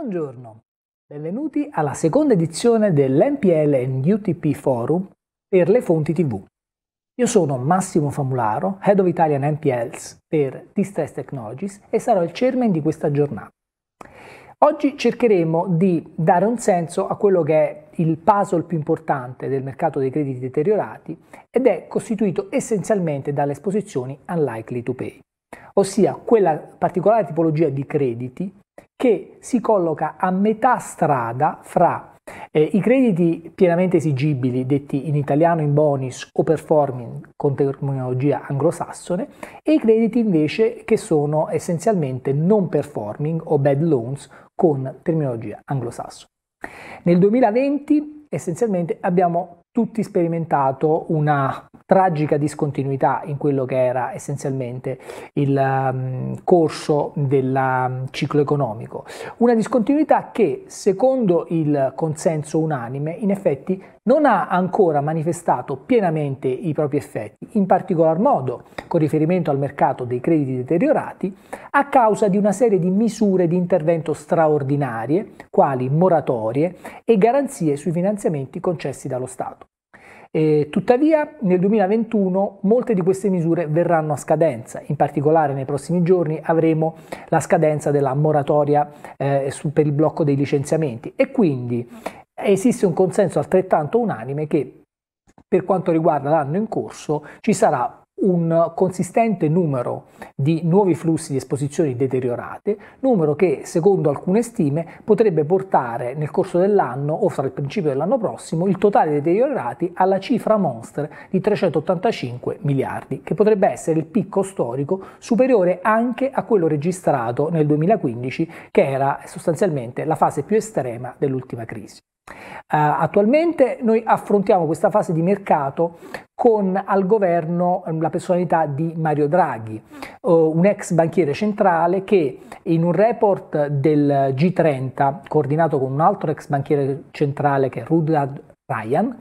Buongiorno, benvenuti alla seconda edizione dell'NPL and UTP Forum per le fonti TV. Io sono Massimo Famularo, Head of Italian NPLs per Distress Technologies e sarò il chairman di questa giornata. Oggi cercheremo di dare un senso a quello che è il puzzle più importante del mercato dei crediti deteriorati ed è costituito essenzialmente dalle esposizioni unlikely to pay, ossia quella particolare tipologia di crediti che si colloca a metà strada fra eh, I crediti pienamente esigibili, detti in italiano in bonus o performing con terminologia anglosassone, e i crediti invece che sono essenzialmente non performing o bad loans con terminologia anglosassone. Nel 2020 essenzialmente abbiamo tutti sperimentato una tragica discontinuità in quello che era essenzialmente il um, corso del um, ciclo economico. Una discontinuità che, secondo il consenso unanime, in effetti non ha ancora manifestato pienamente i propri effetti, in particolar modo con riferimento al mercato dei crediti deteriorati, a causa di una serie di misure di intervento straordinarie, quali moratorie e garanzie sui finanziamenti concessi dallo Stato. E tuttavia nel 2021 molte di queste misure verranno a scadenza, in particolare nei prossimi giorni avremo la scadenza della moratoria eh, per il blocco dei licenziamenti e quindi esiste un consenso altrettanto unanime che per quanto riguarda l'anno in corso ci sarà un consistente numero di nuovi flussi di esposizioni deteriorate, numero che secondo alcune stime potrebbe portare nel corso dell'anno o fra il principio dell'anno prossimo il totale deteriorati alla cifra monster di 385 miliardi, che potrebbe essere il picco storico superiore anche a quello registrato nel 2015, che era sostanzialmente la fase più estrema dell'ultima crisi. Eh, attualmente noi affrontiamo questa fase di mercato con al governo ehm, la personalità di Mario Draghi, eh, un ex banchiere centrale che in un report del G30, coordinato con un altro ex banchiere centrale che è Rudyard Ryan,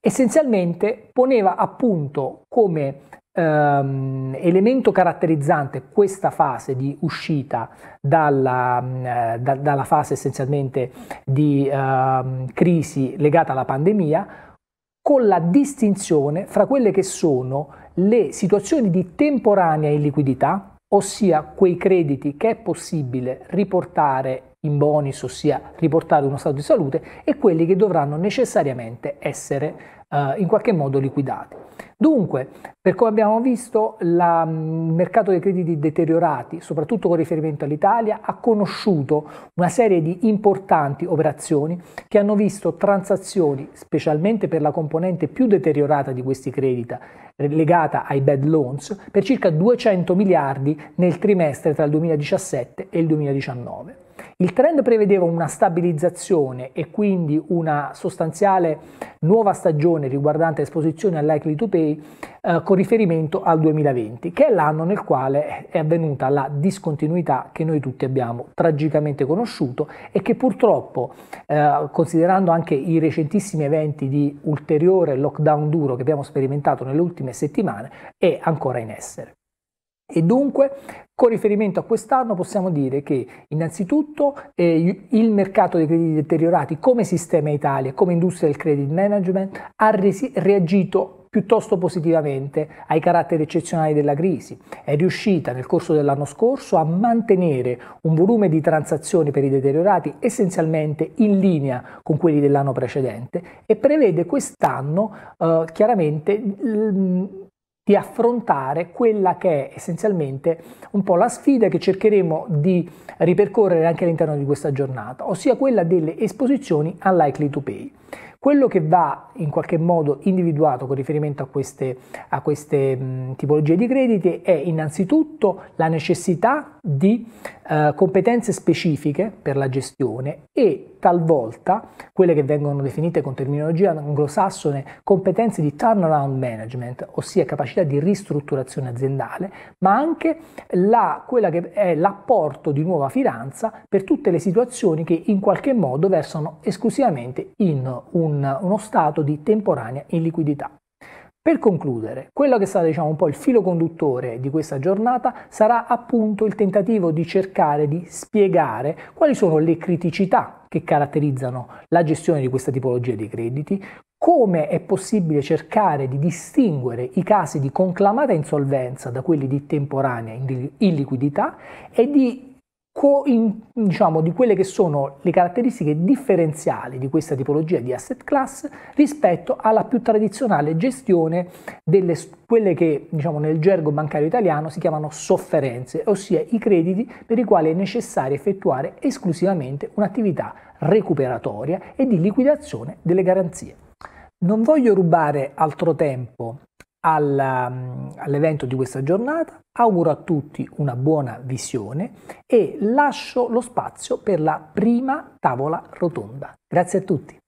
essenzialmente poneva a punto come Um, elemento caratterizzante questa fase di uscita dalla, uh, da, dalla fase essenzialmente di uh, crisi legata alla pandemia con la distinzione fra quelle che sono le situazioni di temporanea illiquidità, ossia quei crediti che è possibile riportare in bonus, ossia riportare uno stato di salute, e quelli che dovranno necessariamente essere eh, in qualche modo liquidati. Dunque, per come abbiamo visto, mm, il mercato dei crediti deteriorati, soprattutto con riferimento all'Italia, ha conosciuto una serie di importanti operazioni che hanno visto transazioni, specialmente per la componente più deteriorata di questi crediti, eh, legata ai bad loans, per circa 200 miliardi nel trimestre tra il 2017 e il 2019. Il trend prevedeva una stabilizzazione e quindi una sostanziale nuova stagione riguardante esposizione al likely to pay eh, con riferimento al 2020, che è l'anno nel quale è avvenuta la discontinuità che noi tutti abbiamo tragicamente conosciuto e che purtroppo, eh, considerando anche i recentissimi eventi di ulteriore lockdown duro che abbiamo sperimentato nelle ultime settimane, è ancora in essere. E dunque, con riferimento a quest'anno, possiamo dire che innanzitutto eh, il mercato dei crediti deteriorati come sistema Italia, come industria del credit management, ha resi- reagito piuttosto positivamente ai caratteri eccezionali della crisi. È riuscita nel corso dell'anno scorso a mantenere un volume di transazioni per i deteriorati essenzialmente in linea con quelli dell'anno precedente e prevede quest'anno eh, chiaramente... L- di affrontare quella che è essenzialmente un po' la sfida che cercheremo di ripercorrere anche all'interno di questa giornata, ossia quella delle esposizioni unlikely to pay. Quello che va in qualche modo individuato con riferimento a queste, a queste mh, tipologie di crediti è innanzitutto la necessità di eh, competenze specifiche per la gestione e talvolta quelle che vengono definite con terminologia anglosassone competenze di turnaround management, ossia capacità di ristrutturazione aziendale, ma anche la, quella che è l'apporto di nuova finanza per tutte le situazioni che in qualche modo versano esclusivamente in un, uno stato di temporanea illiquidità. Per concludere, quello che sarà diciamo, un po' il filo conduttore di questa giornata sarà appunto il tentativo di cercare di spiegare quali sono le criticità che caratterizzano la gestione di questa tipologia di crediti, come è possibile cercare di distinguere i casi di conclamata insolvenza da quelli di temporanea illiquidità e di co- in, diciamo, di quelle che sono le caratteristiche differenziali di questa tipologia di asset class rispetto alla più tradizionale gestione delle quelle che diciamo, nel gergo bancario italiano si chiamano sofferenze, ossia i crediti per i quali è necessario effettuare esclusivamente un'attività recuperatoria e di liquidazione delle garanzie. Non voglio rubare altro tempo Mm, all'evento di questa giornata, auguro a tutti una buona visione e lascio lo spazio per la prima tavola rotonda. Grazie a tutti.